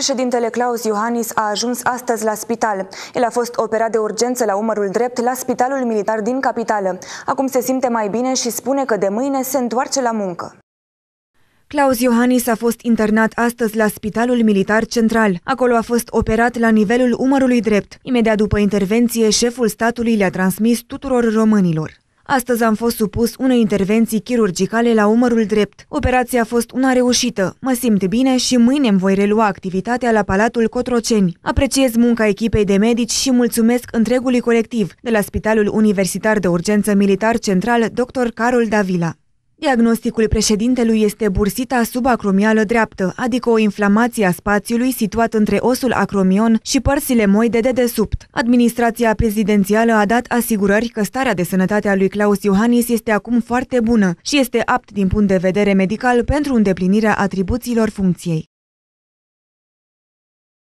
Președintele Claus Iohannis a ajuns astăzi la spital. El a fost operat de urgență la umărul drept la Spitalul Militar din Capitală. Acum se simte mai bine și spune că de mâine se întoarce la muncă. Claus Iohannis a fost internat astăzi la Spitalul Militar Central. Acolo a fost operat la nivelul umărului drept. Imediat după intervenție, șeful statului le-a transmis tuturor românilor. Astăzi am fost supus unei intervenții chirurgicale la umărul drept. Operația a fost una reușită. Mă simt bine și mâine îmi voi relua activitatea la Palatul Cotroceni. Apreciez munca echipei de medici și mulțumesc întregului colectiv de la Spitalul Universitar de Urgență Militar Central Dr. Carol Davila. Diagnosticul președintelui este bursita subacromială dreaptă, adică o inflamație a spațiului situat între osul acromion și părțile moi de dedesubt. Administrația prezidențială a dat asigurări că starea de sănătate a lui Claus Iohannis este acum foarte bună și este apt din punct de vedere medical pentru îndeplinirea atribuțiilor funcției.